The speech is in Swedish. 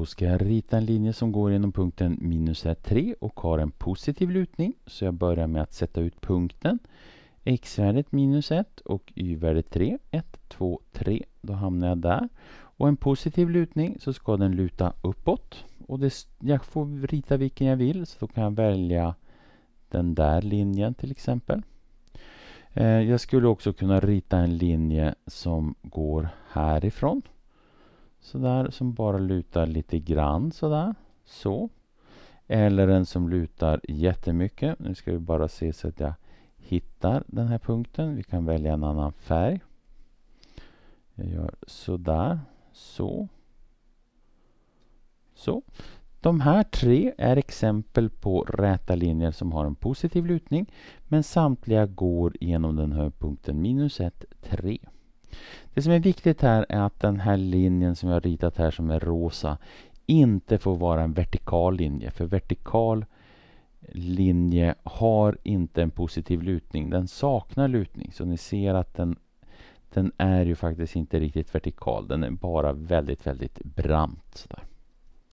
Då ska jag rita en linje som går genom punkten minus här 3 och har en positiv lutning. Så jag börjar med att sätta ut punkten. X-värdet minus 1 och Y-värdet 3. 1, 2, 3. Då hamnar jag där. Och en positiv lutning så ska den luta uppåt. Och det, jag får rita vilken jag vill så då kan jag välja den där linjen till exempel. Eh, jag skulle också kunna rita en linje som går härifrån. Sådär, som bara lutar lite grann sådär. Så. Eller en som lutar jättemycket. Nu ska vi bara se så att jag hittar den här punkten. Vi kan välja en annan färg. Jag gör sådär. Så. Så. De här tre är exempel på räta linjer som har en positiv lutning men samtliga går genom den här punkten minus 1, 3. Det som är viktigt här är att den här linjen som jag har ritat här som är rosa inte får vara en vertikal linje. För vertikal linje har inte en positiv lutning. Den saknar lutning. Så ni ser att den, den är ju faktiskt inte riktigt vertikal. Den är bara väldigt, väldigt brant. Sådär.